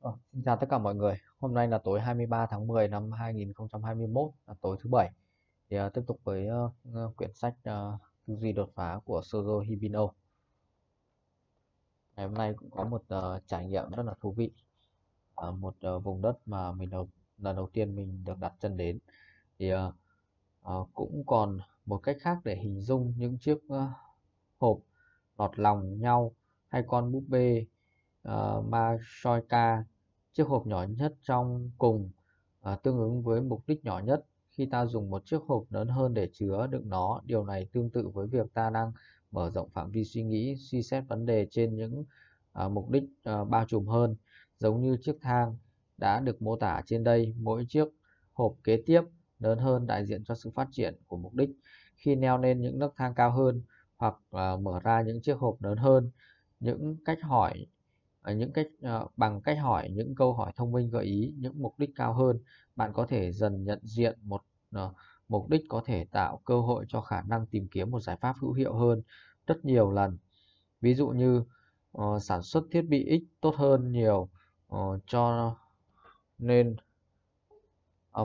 Ờ, xin chào tất cả mọi người. Hôm nay là tối 23 tháng 10 năm 2021 là tối thứ bảy. Thì uh, tiếp tục với uh, quyển sách uh, duy đột phá của Sozo Hibino. Ngày hôm nay cũng có một uh, trải nghiệm rất là thú vị. Uh, một uh, vùng đất mà mình đầu, lần đầu tiên mình được đặt chân đến. Thì uh, uh, cũng còn một cách khác để hình dung những chiếc uh, hộp lọt lòng nhau hay con búp bê uh, Majoika Chiếc hộp nhỏ nhất trong cùng à, tương ứng với mục đích nhỏ nhất khi ta dùng một chiếc hộp lớn hơn để chứa đựng nó. Điều này tương tự với việc ta đang mở rộng phạm vi suy nghĩ, suy xét vấn đề trên những à, mục đích à, bao trùm hơn. Giống như chiếc thang đã được mô tả trên đây, mỗi chiếc hộp kế tiếp lớn hơn đại diện cho sự phát triển của mục đích. Khi neo lên những nấc thang cao hơn hoặc à, mở ra những chiếc hộp lớn hơn, những cách hỏi Ờ, những cách ờ, bằng cách hỏi những câu hỏi thông minh gợi ý những mục đích cao hơn bạn có thể dần nhận diện một ờ, mục đích có thể tạo cơ hội cho khả năng tìm kiếm một giải pháp hữu hiệu hơn rất nhiều lần ví dụ như sản xuất thiết bị ít tốt hơn nhiều cho nên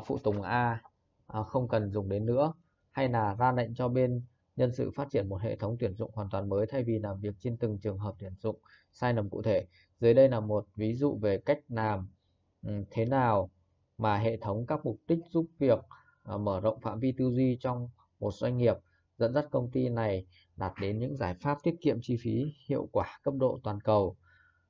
phụ tùng A không cần dùng đến nữa hay là ra lệnh cho bên nhân sự phát triển một hệ thống tuyển dụng hoàn toàn mới thay vì làm việc trên từng trường hợp tuyển dụng sai lầm cụ thể. Dưới đây là một ví dụ về cách làm ừ, thế nào mà hệ thống các mục đích giúp việc ờ, mở rộng phạm vi tư duy trong một doanh nghiệp dẫn dắt công ty này đạt đến những giải pháp tiết kiệm chi phí hiệu quả cấp độ toàn cầu.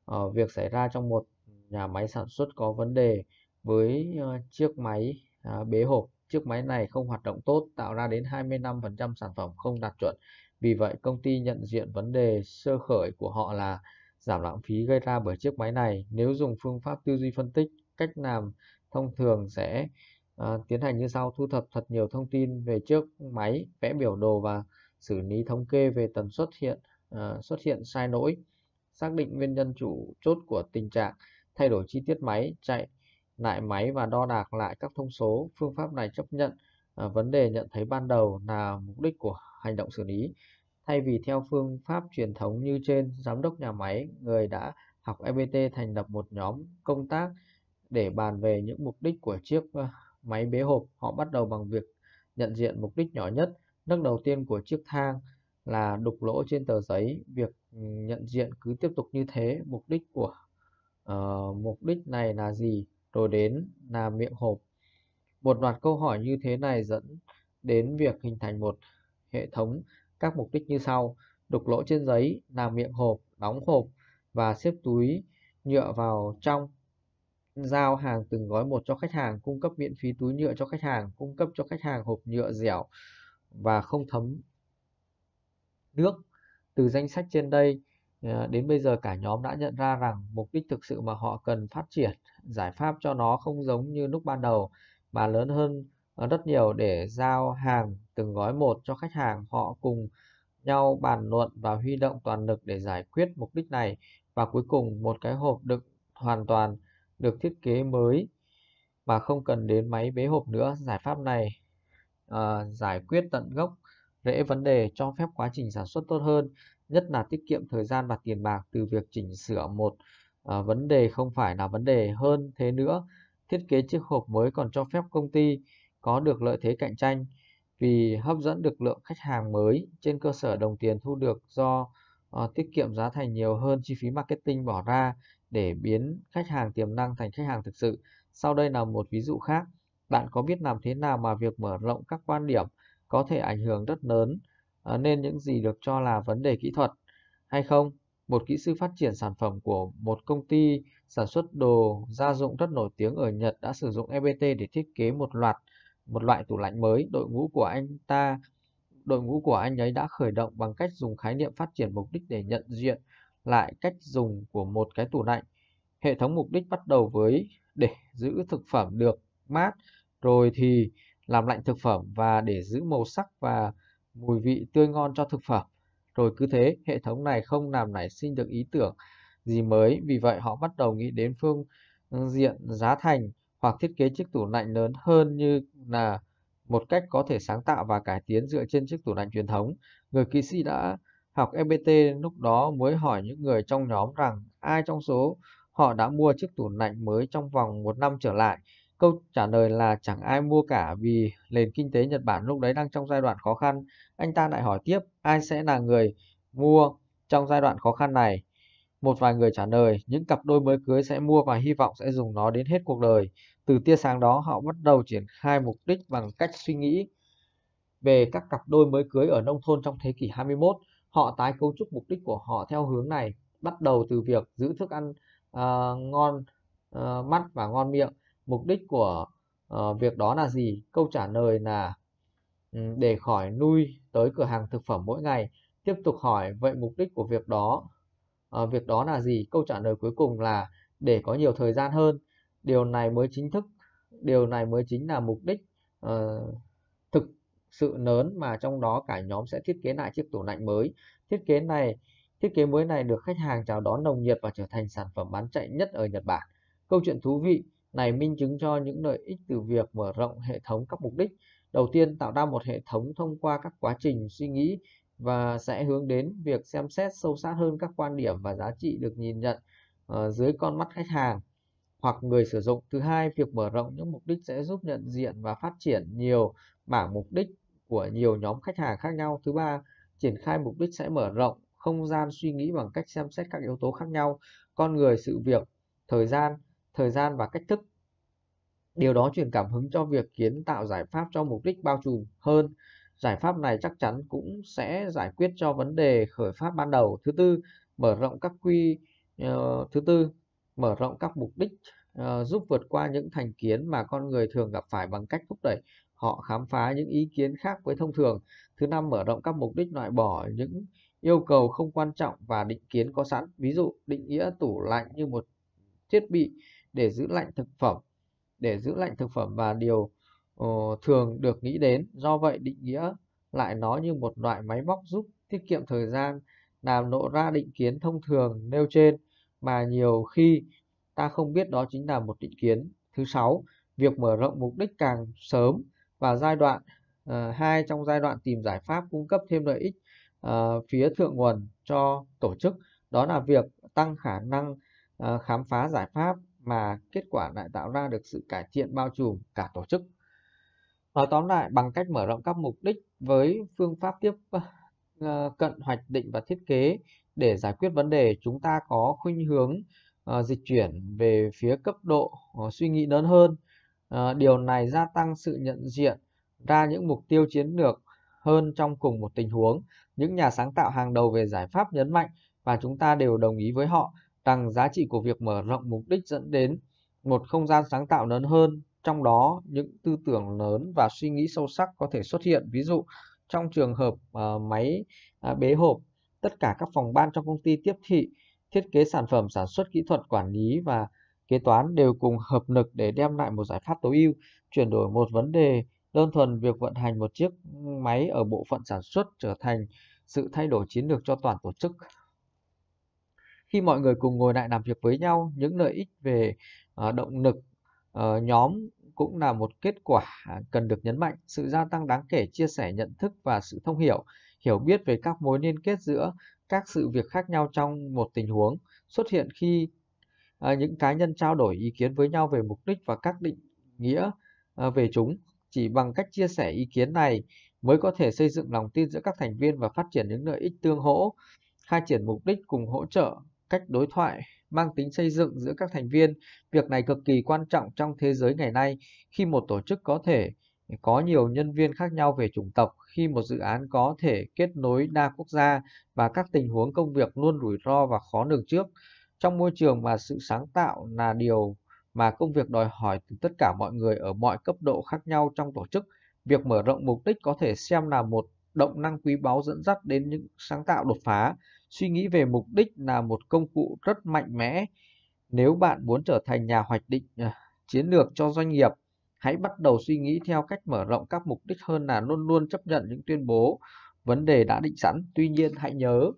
Ờ, việc xảy ra trong một nhà máy sản xuất có vấn đề với ờ, chiếc máy à, bế hộp chiếc máy này không hoạt động tốt, tạo ra đến 25% sản phẩm không đạt chuẩn. Vì vậy, công ty nhận diện vấn đề sơ khởi của họ là giảm lãng phí gây ra bởi chiếc máy này. Nếu dùng phương pháp tư duy phân tích, cách làm thông thường sẽ à, tiến hành như sau: thu thập thật nhiều thông tin về chiếc máy, vẽ biểu đồ và xử lý thống kê về tần suất hiện à, xuất hiện sai lỗi, xác định nguyên nhân chủ chốt của tình trạng, thay đổi chi tiết máy chạy lại máy và đo đạc lại các thông số. Phương pháp này chấp nhận à, vấn đề nhận thấy ban đầu là mục đích của hành động xử lý. Thay vì theo phương pháp truyền thống như trên, giám đốc nhà máy, người đã học EBT thành lập một nhóm công tác để bàn về những mục đích của chiếc à, máy bế hộp. Họ bắt đầu bằng việc nhận diện mục đích nhỏ nhất. Nước đầu tiên của chiếc thang là đục lỗ trên tờ giấy. Việc ừ, nhận diện cứ tiếp tục như thế. Mục đích của uh, mục đích này là gì? rồi đến là miệng hộp. Một loạt câu hỏi như thế này dẫn đến việc hình thành một hệ thống các mục đích như sau. Đục lỗ trên giấy, làm miệng hộp, đóng hộp và xếp túi nhựa vào trong. Giao hàng từng gói một cho khách hàng, cung cấp miễn phí túi nhựa cho khách hàng, cung cấp cho khách hàng hộp nhựa dẻo và không thấm nước. Từ danh sách trên đây, Ờ, đến bây giờ cả nhóm đã nhận ra rằng mục đích thực sự mà họ cần phát triển giải pháp cho nó không giống như lúc ban đầu mà lớn hơn ờ, rất nhiều để giao hàng từng gói một cho khách hàng họ cùng nhau bàn luận và huy động toàn lực để giải quyết mục đích này và cuối cùng một cái hộp được hoàn toàn được thiết kế mới mà không cần đến máy bế hộp nữa giải pháp này uh, giải quyết tận gốc rễ vấn đề cho phép quá trình sản xuất tốt hơn nhất là tiết kiệm thời gian và tiền bạc từ việc chỉnh sửa một uh, vấn đề không phải là vấn đề hơn thế nữa. Thiết kế chiếc hộp mới còn cho phép công ty có được lợi thế cạnh tranh vì hấp dẫn được lượng khách hàng mới trên cơ sở đồng tiền thu được do uh, tiết kiệm giá thành nhiều hơn chi phí marketing bỏ ra để biến khách hàng tiềm năng thành khách hàng thực sự. Sau đây là một ví dụ khác. Bạn có biết làm thế nào mà việc mở rộng các quan điểm có thể ảnh hưởng rất lớn Ờ, nên những gì được cho là vấn đề kỹ thuật hay không. Một kỹ sư phát triển sản phẩm của một công ty sản xuất đồ gia dụng rất nổi tiếng ở Nhật đã sử dụng EBT để thiết kế một loạt một loại tủ lạnh mới. Đội ngũ của anh ta đội ngũ của anh ấy đã khởi động bằng cách dùng khái niệm phát triển mục đích để nhận diện lại cách dùng của một cái tủ lạnh. Hệ thống mục đích bắt đầu với để giữ thực phẩm được mát, rồi thì làm lạnh thực phẩm và để giữ màu sắc và mùi vị tươi ngon cho thực phẩm. Rồi cứ thế, hệ thống này không làm nảy sinh được ý tưởng gì mới, vì vậy họ bắt đầu nghĩ đến phương diện giá thành hoặc thiết kế chiếc tủ lạnh lớn hơn như là một cách có thể sáng tạo và cải tiến dựa trên chiếc tủ lạnh truyền thống. Người kỹ sĩ đã học FPT lúc đó mới hỏi những người trong nhóm rằng ai trong số họ đã mua chiếc tủ lạnh mới trong vòng một năm trở lại. Câu trả lời là chẳng ai mua cả vì nền kinh tế Nhật Bản lúc đấy đang trong giai đoạn khó khăn. Anh ta lại hỏi tiếp ai sẽ là người mua trong giai đoạn khó khăn này. Một vài người trả lời những cặp đôi mới cưới sẽ mua và hy vọng sẽ dùng nó đến hết cuộc đời. Từ tia sáng đó họ bắt đầu triển khai mục đích bằng cách suy nghĩ về các cặp đôi mới cưới ở nông thôn trong thế kỷ 21. Họ tái cấu trúc mục đích của họ theo hướng này, bắt đầu từ việc giữ thức ăn uh, ngon uh, mắt và ngon miệng mục đích của uh, việc đó là gì câu trả lời là um, để khỏi nuôi tới cửa hàng thực phẩm mỗi ngày tiếp tục hỏi vậy mục đích của việc đó uh, việc đó là gì câu trả lời cuối cùng là để có nhiều thời gian hơn điều này mới chính thức điều này mới chính là mục đích uh, thực sự lớn mà trong đó cả nhóm sẽ thiết kế lại chiếc tủ lạnh mới thiết kế này thiết kế mới này được khách hàng chào đón nồng nhiệt và trở thành sản phẩm bán chạy nhất ở Nhật Bản câu chuyện thú vị này minh chứng cho những lợi ích từ việc mở rộng hệ thống các mục đích. Đầu tiên, tạo ra một hệ thống thông qua các quá trình suy nghĩ và sẽ hướng đến việc xem xét sâu sát hơn các quan điểm và giá trị được nhìn nhận ờ, dưới con mắt khách hàng hoặc người sử dụng. Thứ hai, việc mở rộng những mục đích sẽ giúp nhận diện và phát triển nhiều bảng mục đích của nhiều nhóm khách hàng khác nhau. Thứ ba, triển khai mục đích sẽ mở rộng không gian suy nghĩ bằng cách xem xét các yếu tố khác nhau, con người, sự việc, thời gian thời gian và cách thức. Điều đó truyền cảm hứng cho việc kiến tạo giải pháp cho mục đích bao trùm hơn. Giải pháp này chắc chắn cũng sẽ giải quyết cho vấn đề khởi phát ban đầu. Thứ tư, mở rộng các quy uh, thứ tư, mở rộng các mục đích uh, giúp vượt qua những thành kiến mà con người thường gặp phải bằng cách thúc đẩy họ khám phá những ý kiến khác với thông thường. Thứ năm, mở rộng các mục đích loại bỏ những yêu cầu không quan trọng và định kiến có sẵn. Ví dụ, định nghĩa tủ lạnh như một thiết bị để giữ lạnh thực phẩm để giữ lạnh thực phẩm và điều uh, thường được nghĩ đến do vậy định nghĩa lại nó như một loại máy móc giúp tiết kiệm thời gian làm lộ ra định kiến thông thường nêu trên mà nhiều khi ta không biết đó chính là một định kiến thứ sáu việc mở rộng mục đích càng sớm và giai đoạn uh, hai trong giai đoạn tìm giải pháp cung cấp thêm lợi ích uh, phía thượng nguồn cho tổ chức đó là việc tăng khả năng uh, khám phá giải pháp mà kết quả lại tạo ra được sự cải thiện bao trùm cả tổ chức. Nói tóm lại, bằng cách mở rộng các mục đích với phương pháp tiếp ờ, cận hoạch định và thiết kế để giải quyết vấn đề, chúng ta có khuynh hướng ờ, dịch chuyển về phía cấp độ ờ, suy nghĩ lớn hơn. Điều này gia tăng sự nhận diện ra những mục tiêu chiến lược hơn trong cùng một tình huống. Những nhà sáng tạo hàng đầu về giải pháp nhấn mạnh và chúng ta đều đồng ý với họ rằng giá trị của việc mở rộng mục đích dẫn đến một không gian sáng tạo lớn hơn, trong đó những tư tưởng lớn và suy nghĩ sâu sắc có thể xuất hiện. Ví dụ, trong trường hợp uh, máy uh, bế hộp, tất cả các phòng ban trong công ty tiếp thị, thiết kế sản phẩm, sản xuất kỹ thuật, quản lý và kế toán đều cùng hợp lực để đem lại một giải pháp tối ưu, chuyển đổi một vấn đề đơn thuần việc vận hành một chiếc máy ở bộ phận sản xuất trở thành sự thay đổi chiến lược cho toàn tổ chức khi mọi người cùng ngồi lại làm việc với nhau những lợi ích về ờ, động lực ờ, nhóm cũng là một kết quả cần được nhấn mạnh sự gia tăng đáng kể chia sẻ nhận thức và sự thông hiểu hiểu biết về các mối liên kết giữa các sự việc khác nhau trong một tình huống xuất hiện khi ờ, những cá nhân trao đổi ý kiến với nhau về mục đích và các định nghĩa về chúng chỉ bằng cách chia sẻ ý kiến này mới có thể xây dựng lòng tin giữa các thành viên và phát triển những lợi ích tương hỗ khai triển mục đích cùng hỗ trợ cách đối thoại mang tính xây dựng giữa các thành viên. Việc này cực kỳ quan trọng trong thế giới ngày nay khi một tổ chức có thể có nhiều nhân viên khác nhau về chủng tộc, khi một dự án có thể kết nối đa quốc gia và các tình huống công việc luôn rủi ro và khó lường trước. Trong môi trường mà sự sáng tạo là điều mà công việc đòi hỏi từ tất cả mọi người ở mọi cấp độ khác nhau trong tổ chức, việc mở rộng mục đích có thể xem là một động năng quý báu dẫn dắt đến những sáng tạo đột phá. Suy nghĩ về mục đích là một công cụ rất mạnh mẽ. Nếu bạn muốn trở thành nhà hoạch định ờ, chiến lược cho doanh nghiệp, hãy bắt đầu suy nghĩ theo cách mở rộng các mục đích hơn là luôn luôn chấp nhận những tuyên bố vấn đề đã định sẵn. Tuy nhiên hãy nhớ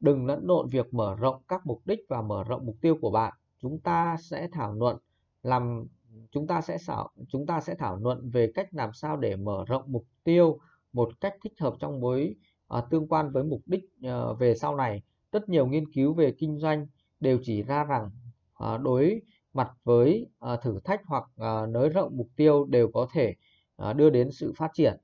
đừng lẫn lộn việc mở rộng các mục đích và mở rộng mục tiêu của bạn. Chúng ta sẽ thảo luận làm chúng ta sẽ thảo chúng ta sẽ thảo luận về cách làm sao để mở rộng mục tiêu một cách thích hợp trong bối à, tương quan với mục đích à, về sau này rất nhiều nghiên cứu về kinh doanh đều chỉ ra rằng à, đối mặt với à, thử thách hoặc à, nới rộng mục tiêu đều có thể à, đưa đến sự phát triển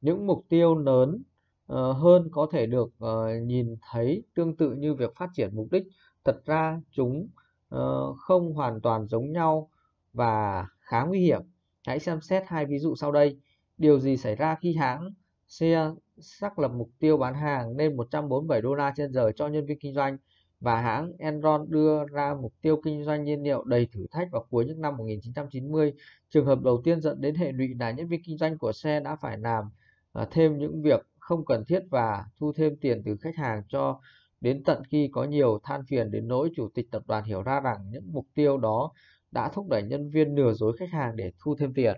những mục tiêu lớn à, hơn có thể được à, nhìn thấy tương tự như việc phát triển mục đích thật ra chúng à, không hoàn toàn giống nhau và khá nguy hiểm hãy xem xét hai ví dụ sau đây điều gì xảy ra khi hãng xe xác lập mục tiêu bán hàng lên 147 đô la trên giờ cho nhân viên kinh doanh và hãng Enron đưa ra mục tiêu kinh doanh nhiên liệu đầy thử thách vào cuối những năm 1990. Trường hợp đầu tiên dẫn đến hệ lụy là nhân viên kinh doanh của xe đã phải làm à, thêm những việc không cần thiết và thu thêm tiền từ khách hàng cho đến tận khi có nhiều than phiền đến nỗi chủ tịch tập đoàn hiểu ra rằng những mục tiêu đó đã thúc đẩy nhân viên lừa dối khách hàng để thu thêm tiền.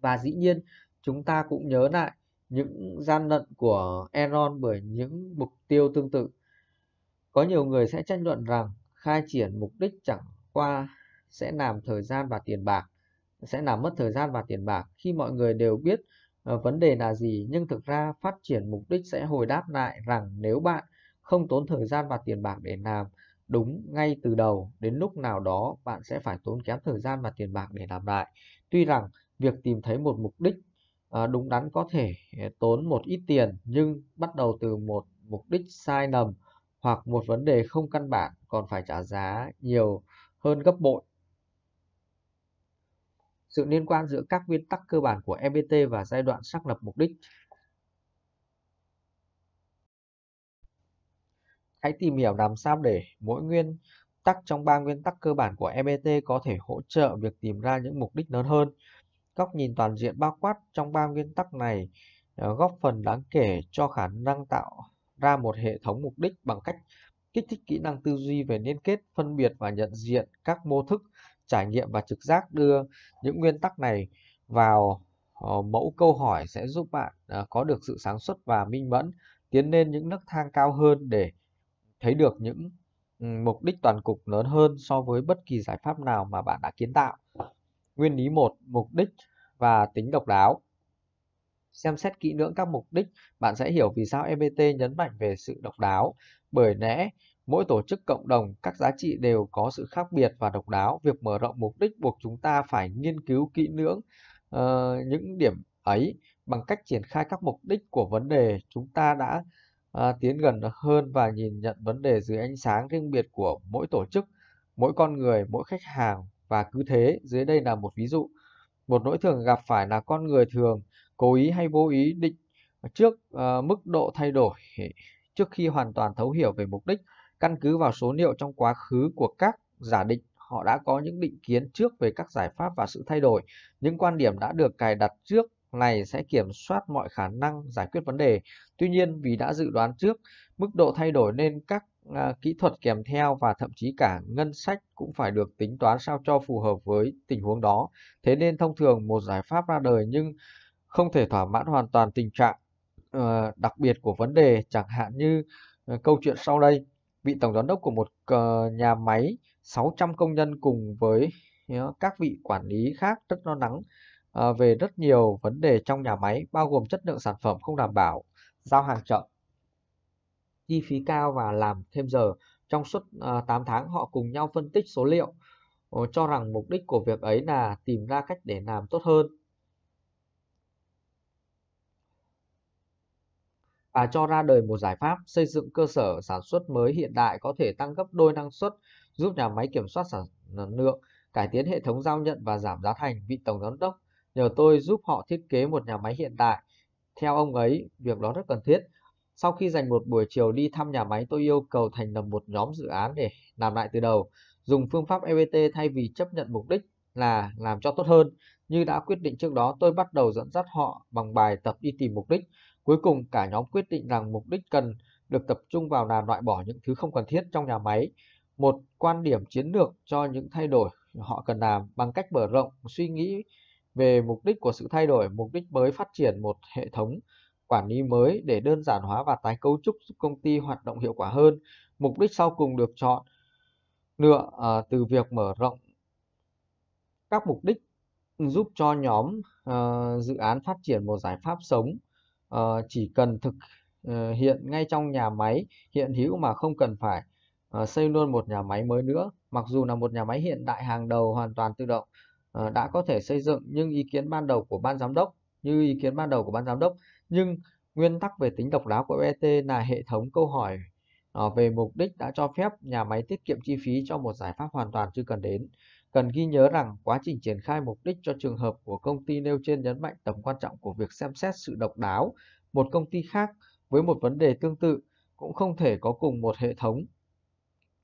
Và dĩ nhiên, chúng ta cũng nhớ lại những gian lận của Enron bởi những mục tiêu tương tự. Có nhiều người sẽ tranh luận rằng khai triển mục đích chẳng qua sẽ làm thời gian và tiền bạc, sẽ làm mất thời gian và tiền bạc khi mọi người đều biết ờ, vấn đề là gì nhưng thực ra phát triển mục đích sẽ hồi đáp lại rằng nếu bạn không tốn thời gian và tiền bạc để làm đúng ngay từ đầu đến lúc nào đó bạn sẽ phải tốn kém thời gian và tiền bạc để làm lại. Tuy rằng việc tìm thấy một mục đích Ờ, đúng đắn có thể ờ, tốn một ít tiền nhưng bắt đầu từ một mục đích sai lầm hoặc một vấn đề không căn bản còn phải trả giá nhiều hơn gấp bội. Sự liên quan giữa các nguyên tắc cơ bản của MBT e và giai đoạn xác lập mục đích. Hãy tìm hiểu làm sao để mỗi nguyên tắc trong ba nguyên tắc cơ bản của MBT e có thể hỗ trợ việc tìm ra những mục đích lớn hơn Góc nhìn toàn diện bao quát trong ba nguyên tắc này ờ, góp phần đáng kể cho khả năng tạo ra một hệ thống mục đích bằng cách kích thích kỹ năng tư duy về liên kết, phân biệt và nhận diện các mô thức, trải nghiệm và trực giác đưa những nguyên tắc này vào ờ, mẫu câu hỏi sẽ giúp bạn ờ, có được sự sáng suốt và minh mẫn, tiến lên những nấc thang cao hơn để thấy được những ừ, mục đích toàn cục lớn hơn so với bất kỳ giải pháp nào mà bạn đã kiến tạo. Nguyên lý 1, mục đích và tính độc đáo. Xem xét kỹ lưỡng các mục đích, bạn sẽ hiểu vì sao EBT nhấn mạnh về sự độc đáo. Bởi lẽ, mỗi tổ chức cộng đồng, các giá trị đều có sự khác biệt và độc đáo. Việc mở rộng mục đích buộc chúng ta phải nghiên cứu kỹ lưỡng uh, những điểm ấy bằng cách triển khai các mục đích của vấn đề. Chúng ta đã uh, tiến gần hơn và nhìn nhận vấn đề dưới ánh sáng riêng biệt của mỗi tổ chức, mỗi con người, mỗi khách hàng và cứ thế. Dưới đây là một ví dụ một nỗi thường gặp phải là con người thường cố ý hay vô ý định trước uh, mức độ thay đổi trước khi hoàn toàn thấu hiểu về mục đích căn cứ vào số liệu trong quá khứ của các giả định họ đã có những định kiến trước về các giải pháp và sự thay đổi những quan điểm đã được cài đặt trước này sẽ kiểm soát mọi khả năng giải quyết vấn đề tuy nhiên vì đã dự đoán trước Mức độ thay đổi nên các à, kỹ thuật kèm theo và thậm chí cả ngân sách cũng phải được tính toán sao cho phù hợp với tình huống đó. Thế nên thông thường một giải pháp ra đời nhưng không thể thỏa mãn hoàn toàn tình trạng ờ, đặc biệt của vấn đề chẳng hạn như ờ, câu chuyện sau đây vị tổng giám đốc của một ờ, nhà máy 600 công nhân cùng với các vị quản lý khác rất lo lắng về rất nhiều vấn đề trong nhà máy bao gồm chất lượng sản phẩm không đảm bảo giao hàng chậm chi phí cao và làm thêm giờ. Trong suốt uh, à, 8 tháng họ cùng nhau phân tích số liệu ờ, cho rằng mục đích của việc ấy là tìm ra cách để làm tốt hơn. và cho ra đời một giải pháp xây dựng cơ sở sản xuất mới hiện đại có thể tăng gấp đôi năng suất, giúp nhà máy kiểm soát sản à, lượng, cải tiến hệ thống giao nhận và giảm giá thành. Vị tổng giám đốc nhờ tôi giúp họ thiết kế một nhà máy hiện đại. Theo ông ấy, việc đó rất cần thiết. Sau khi dành một buổi chiều đi thăm nhà máy, tôi yêu cầu thành lập một nhóm dự án để làm lại từ đầu, dùng phương pháp EBT thay vì chấp nhận mục đích là làm cho tốt hơn. Như đã quyết định trước đó, tôi bắt đầu dẫn dắt họ bằng bài tập đi tìm mục đích. Cuối cùng, cả nhóm quyết định rằng mục đích cần được tập trung vào là loại bỏ những thứ không cần thiết trong nhà máy. Một quan điểm chiến lược cho những thay đổi họ cần làm bằng cách mở rộng suy nghĩ về mục đích của sự thay đổi, mục đích mới phát triển một hệ thống quản lý mới để đơn giản hóa và tái cấu trúc giúp công ty hoạt động hiệu quả hơn. Mục đích sau cùng được chọn lựa uh, từ việc mở rộng các mục đích giúp cho nhóm uh, dự án phát triển một giải pháp sống uh, chỉ cần thực uh, hiện ngay trong nhà máy hiện hữu mà không cần phải uh, xây luôn một nhà máy mới nữa. Mặc dù là một nhà máy hiện đại hàng đầu hoàn toàn tự động uh, đã có thể xây dựng nhưng ý kiến ban đầu của ban giám đốc như ý kiến ban đầu của ban giám đốc nhưng nguyên tắc về tính độc đáo của BET là hệ thống câu hỏi ờ, về mục đích đã cho phép nhà máy tiết kiệm chi phí cho một giải pháp hoàn toàn chưa cần đến. Cần ghi nhớ rằng quá trình triển khai mục đích cho trường hợp của công ty nêu trên nhấn mạnh tầm quan trọng của việc xem xét sự độc đáo một công ty khác với một vấn đề tương tự cũng không thể có cùng một hệ thống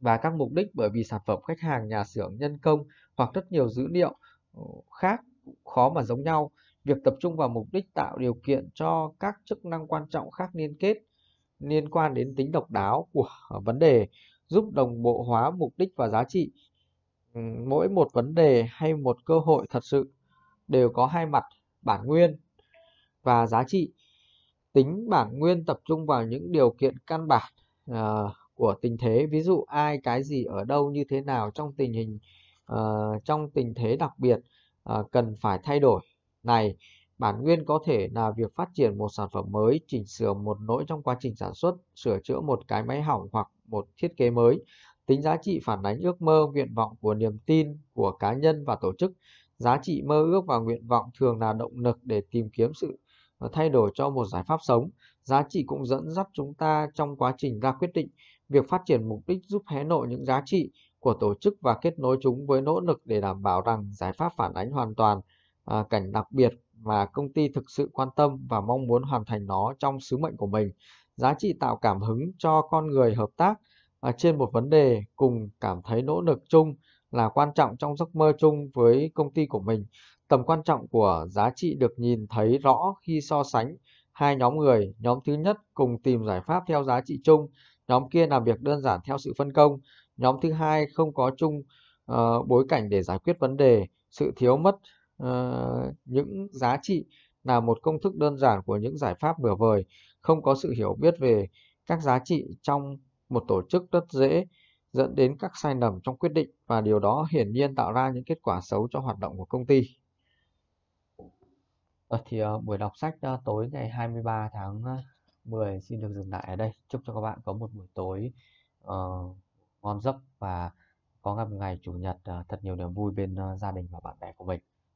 và các mục đích bởi vì sản phẩm khách hàng, nhà xưởng, nhân công hoặc rất nhiều dữ liệu ờ, khác khó mà giống nhau việc tập trung vào mục đích tạo điều kiện cho các chức năng quan trọng khác liên kết liên quan đến tính độc đáo của ờ, vấn đề giúp đồng bộ hóa mục đích và giá trị ừ, mỗi một vấn đề hay một cơ hội thật sự đều có hai mặt bản nguyên và giá trị tính bản nguyên tập trung vào những điều kiện căn bản uh, của tình thế ví dụ ai cái gì ở đâu như thế nào trong tình hình uh, trong tình thế đặc biệt uh, cần phải thay đổi này, bản nguyên có thể là việc phát triển một sản phẩm mới, chỉnh sửa một lỗi trong quá trình sản xuất, sửa chữa một cái máy hỏng hoặc một thiết kế mới. Tính giá trị phản ánh ước mơ, nguyện vọng của niềm tin của cá nhân và tổ chức. Giá trị mơ ước và nguyện vọng thường là động lực để tìm kiếm sự ờ, thay đổi cho một giải pháp sống. Giá trị cũng dẫn dắt chúng ta trong quá trình ra quyết định. Việc phát triển mục đích giúp hé lộ những giá trị của tổ chức và kết nối chúng với nỗ lực để đảm bảo rằng giải pháp phản ánh hoàn toàn À, cảnh đặc biệt và công ty thực sự quan tâm và mong muốn hoàn thành nó trong sứ mệnh của mình giá trị tạo cảm hứng cho con người hợp tác à, trên một vấn đề cùng cảm thấy nỗ lực chung là quan trọng trong giấc mơ chung với công ty của mình tầm quan trọng của giá trị được nhìn thấy rõ khi so sánh hai nhóm người nhóm thứ nhất cùng tìm giải pháp theo giá trị chung nhóm kia làm việc đơn giản theo sự phân công nhóm thứ hai không có chung uh, bối cảnh để giải quyết vấn đề sự thiếu mất Ờ, những giá trị là một công thức đơn giản của những giải pháp nửa vời không có sự hiểu biết về các giá trị trong một tổ chức rất dễ dẫn đến các sai lầm trong quyết định và điều đó hiển nhiên tạo ra những kết quả xấu cho hoạt động của công ty. Ờ, thì uh, buổi đọc sách uh, tối ngày 23 tháng 10 xin được dừng lại ở đây. Chúc cho các bạn có một buổi tối uh, ngon giấc và có ngày chủ nhật uh, thật nhiều niềm vui bên uh, gia đình và bạn bè của mình.